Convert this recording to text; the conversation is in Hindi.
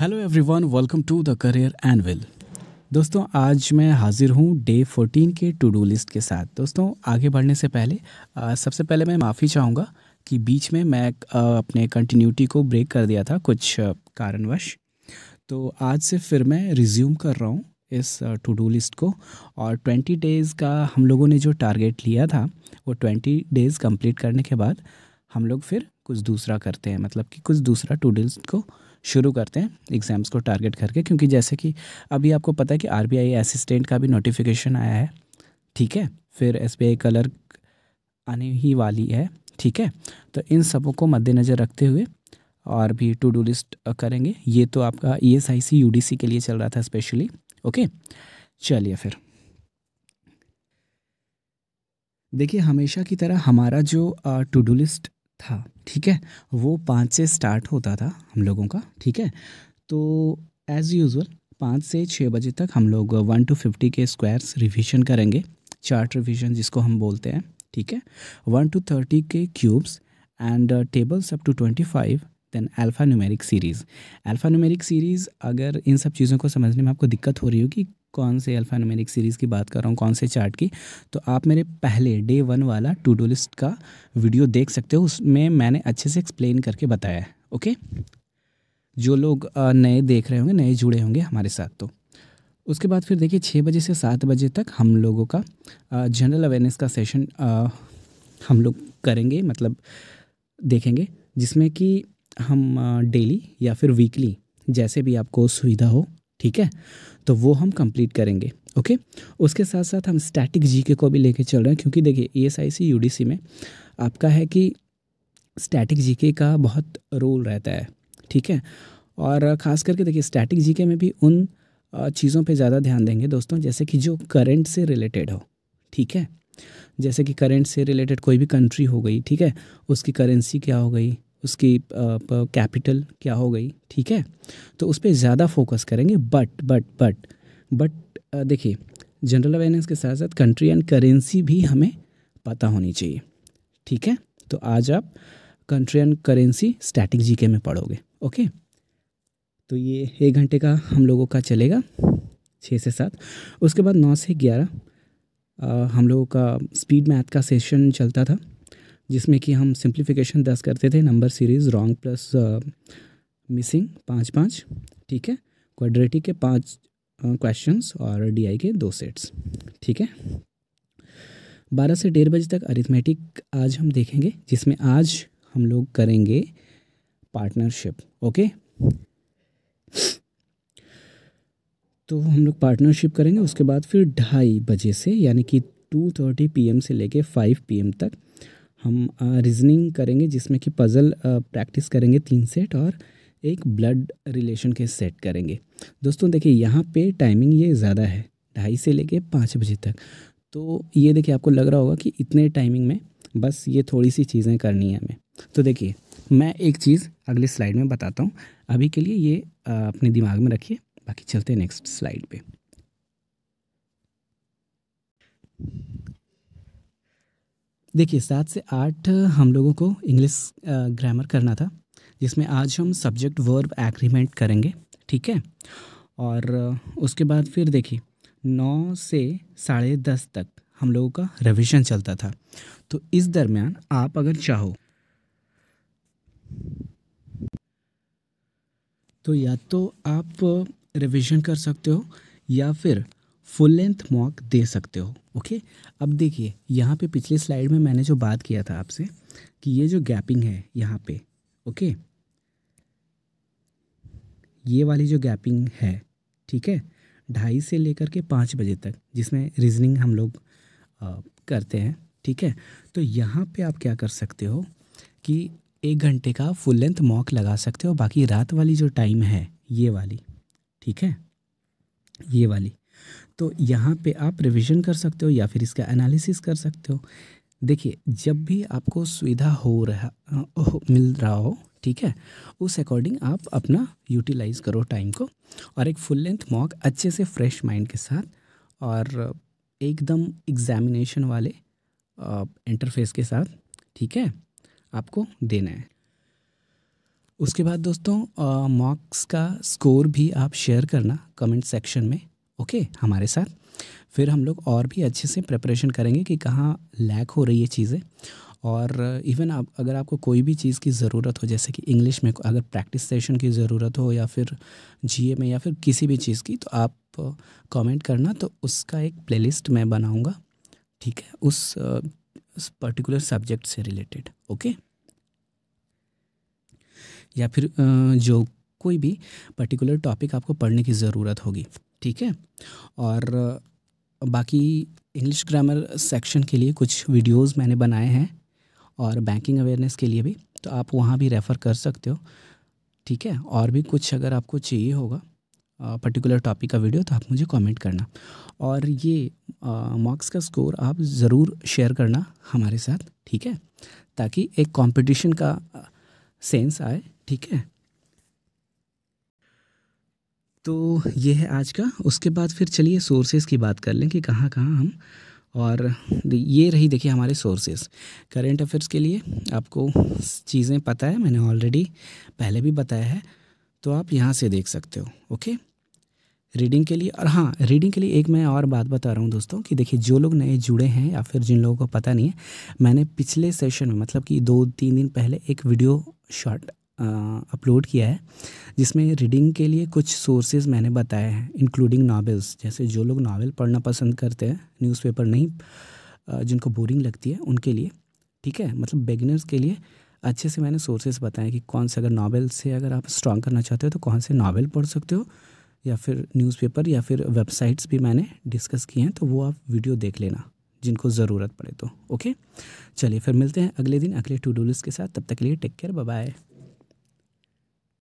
hello everyone welcome to the career and well दोस्तों आज मैं हाज़िर हूँ डे 14 के टू डू लिस्ट के साथ दोस्तों आगे बढ़ने से पहले आ, सबसे पहले मैं माफ़ी चाहूँगा कि बीच में मैं अपने कंटिन्यूटी को ब्रेक कर दिया था कुछ कारणवश तो आज से फिर मैं रिज्यूम कर रहा हूँ इस टू डू लिस्ट को और 20 डेज़ का हम लोगों ने जो टारगेट लिया था वो 20 डेज़ कंप्लीट करने के बाद हम लोग फिर कुछ दूसरा करते हैं मतलब कि कुछ दूसरा टूडल्स को शुरू करते हैं एग्ज़ाम्स को टारगेट करके क्योंकि जैसे कि अभी आपको पता है कि आर असिस्टेंट का भी नोटिफिकेशन आया है ठीक है फिर एस कलर आने ही वाली है ठीक है तो इन सबों को मद्देनज़र रखते हुए और भी टू डू लिस्ट करेंगे ये तो आपका E S I C U D C के लिए चल रहा था स्पेशली ओके चलिए फिर देखिए हमेशा की तरह हमारा जो टू डू लिस्ट था ठीक है वो पाँच से स्टार्ट होता था हम लोगों का ठीक है तो एज़ यूज़ुअल पाँच से छः बजे तक हम लोग वन टू फिफ्टी के स्क्वायर्स रिविजन करेंगे चार्ट रिविजन जिसको हम बोलते हैं ठीक है वन टू थर्टी के cubes and tables up to twenty five then alpha numeric series alpha numeric series अगर इन सब चीज़ों को समझने में आपको दिक्कत हो रही होगी कौन से अल्फ़ानमेरिक सीरीज़ की बात कर रहा हूँ कौन से चार्ट की तो आप मेरे पहले डे वन वाला टू डो लिस्ट का वीडियो देख सकते हो उसमें मैंने अच्छे से एक्सप्लेन करके बताया है ओके जो लोग नए देख रहे होंगे नए जुड़े होंगे हमारे साथ तो उसके बाद फिर देखिए छः बजे से सात बजे तक हम लोगों का जनरल अवेयरनेस का सेशन हम लोग करेंगे मतलब देखेंगे जिसमें कि हम डेली या फिर वीकली जैसे भी आपको सुविधा हो ठीक है तो वो हम कंप्लीट करेंगे ओके उसके साथ साथ हम स्टैटिक जी के को भी लेके चल रहे हैं क्योंकि देखिए A S I C U D C में आपका है कि स्टैटिक जी के का बहुत रोल रहता है ठीक है और ख़ास करके देखिए स्टैटिक जी के में भी उन चीज़ों पे ज़्यादा ध्यान देंगे दोस्तों जैसे कि जो करंट से रिलेटेड हो ठीक है जैसे कि करंट से रिलेटेड कोई भी कंट्री हो गई ठीक है उसकी करेंसी क्या हो गई उसकी कैपिटल क्या हो गई ठीक है तो उस पर ज़्यादा फोकस करेंगे बट बट बट बट देखिए जनरल अवेयरनेस के साथ साथ कंट्री एंड करेंसी भी हमें पता होनी चाहिए ठीक है तो आज आप country and currency static GK में पढ़ोगे ओके तो ये एक घंटे का हम लोगों का चलेगा छः से सात उसके बाद नौ से ग्यारह हम लोगों का स्पीड मैथ का सेशन चलता था जिसमें कि हम सिंप्लीफिकेशन दस करते थे number series wrong plus missing पाँच पाँच ठीक है क्वाड्रेटिक के पाँच क्वेश्चंस uh, और डीआई के दो सेट्स ठीक है बारह से डेढ़ बजे तक अरिथमेटिक आज हम देखेंगे जिसमें आज हम लोग करेंगे पार्टनरशिप ओके तो हम लोग पार्टनरशिप करेंगे उसके बाद फिर ढाई बजे से यानी कि टू थर्टी पी से लेके फाइव पी तक हम रीजनिंग करेंगे जिसमें कि पज़ल प्रैक्टिस करेंगे तीन सेट और एक ब्लड रिलेशन के सेट करेंगे दोस्तों देखिए यहाँ पे टाइमिंग ये ज़्यादा है ढाई से लेके पाँच बजे तक तो ये देखिए आपको लग रहा होगा कि इतने टाइमिंग में बस ये थोड़ी सी चीज़ें करनी है हमें तो देखिए मैं एक चीज़ अगले स्लाइड में बताता हूँ अभी के लिए ये अपने दिमाग में रखिए बाकी चलते हैं नेक्स्ट स्लाइड पर देखिए सात से आठ हम लोगों को इंग्लिश ग्रामर करना था जिसमें आज हम सब्जेक्ट वर्ब एग्रीमेंट करेंगे ठीक है और उसके बाद फिर देखिए नौ से साढ़े दस तक हम लोगों का रिविज़न चलता था तो इस दरमियान आप अगर चाहो तो या तो आप रिविज़न कर सकते हो या फिर फुल लेंथ मॉक दे सकते हो ओके अब देखिए यहाँ पे पिछले स्लाइड में मैंने जो बात किया था आपसे कि ये जो गैपिंग है यहाँ पे ओके ये वाली जो गैपिंग है ठीक है ढाई से लेकर के पाँच बजे तक जिसमें रीजनिंग हम लोग आ, करते हैं ठीक है तो यहाँ पे आप क्या कर सकते हो कि एक घंटे का फुल लेंथ मॉक लगा सकते हो बाकी रात वाली जो टाइम है ये वाली ठीक है ये वाली तो यहाँ पे आप रिविजन कर सकते हो या फिर इसका एनालिसिस कर सकते हो देखिए जब भी आपको सुविधा हो रहा हो, मिल रहा हो ठीक है उस अकॉर्डिंग आप अपना यूटिलाइज़ करो टाइम को और एक फुल लेंथ मॉक अच्छे से फ्रेश माइंड के साथ और एकदम एग्जामिनेशन वाले इंटरफेस के साथ ठीक है आपको देना है उसके बाद दोस्तों मॉक्स का स्कोर भी आप शेयर करना कमेंट सेक्शन में ओके हमारे साथ फिर हम लोग और भी अच्छे से प्रपरेशन करेंगे कि कहाँ लैक हो रही है चीज़ें और इवन आप अगर आपको कोई भी चीज़ की ज़रूरत हो जैसे कि इंग्लिश में अगर प्रैक्टिस सेशन की ज़रूरत हो या फिर जीए में या फिर किसी भी चीज़ की तो आप कमेंट करना तो उसका एक प्लेलिस्ट मैं बनाऊँगा ठीक है उस, उस पर्टिकुलर सब्जेक्ट से रिलेटेड ओके या फिर जो कोई भी पर्टिकुलर टॉपिक आपको पढ़ने की ज़रूरत होगी ठीक है और बाकी इंग्लिश ग्रामर सेक्शन के लिए कुछ वीडियोस मैंने बनाए हैं और बैंकिंग अवेयरनेस के लिए भी तो आप वहाँ भी रेफ़र कर सकते हो ठीक है और भी कुछ अगर आपको चाहिए होगा पर्टिकुलर टॉपिक का वीडियो तो आप मुझे कमेंट करना और ये मार्क्स का स्कोर आप ज़रूर शेयर करना हमारे साथ ठीक है ताकि एक कंपटीशन का सेंस आए ठीक है तो ये है आज का उसके बाद फिर चलिए सोर्सेज की बात कर लें कि कहाँ कहाँ हम और ये रही देखिए हमारे सोर्सेज करेंट अफेयर्स के लिए आपको चीज़ें पता है मैंने ऑलरेडी पहले भी बताया है तो आप यहाँ से देख सकते हो ओके रीडिंग के लिए और हाँ रीडिंग के लिए एक मैं और बात बता रहा हूँ दोस्तों कि देखिए जो लोग नए जुड़े हैं या फिर जिन लोगों को पता नहीं है मैंने पिछले सेशन में मतलब कि दो तीन दिन पहले एक वीडियो शॉर्ट अपलोड किया है जिसमें रीडिंग के लिए कुछ सोर्सेज मैंने बताए हैं इंक्लूडिंग नावल्स जैसे जो लोग नावल पढ़ना पसंद करते हैं न्यूज़पेपर नहीं जिनको बोरिंग लगती है उनके लिए ठीक है मतलब बेगिनर्स के लिए अच्छे से मैंने सोर्सेज बताए कि कौन से अगर नावल से अगर आप स्ट्रॉन्ग करना चाहते हो तो कौन से नावल पढ़ सकते हो या फिर न्यूज़पेपर या फिर वेबसाइट्स भी मैंने डिस्कस किए हैं तो वो आप वीडियो देख लेना जिनको ज़रूरत पड़े तो ओके चलिए फिर मिलते हैं अगले दिन अगले टू डूल्स के साथ तब तक के लिए टेक केयर बाय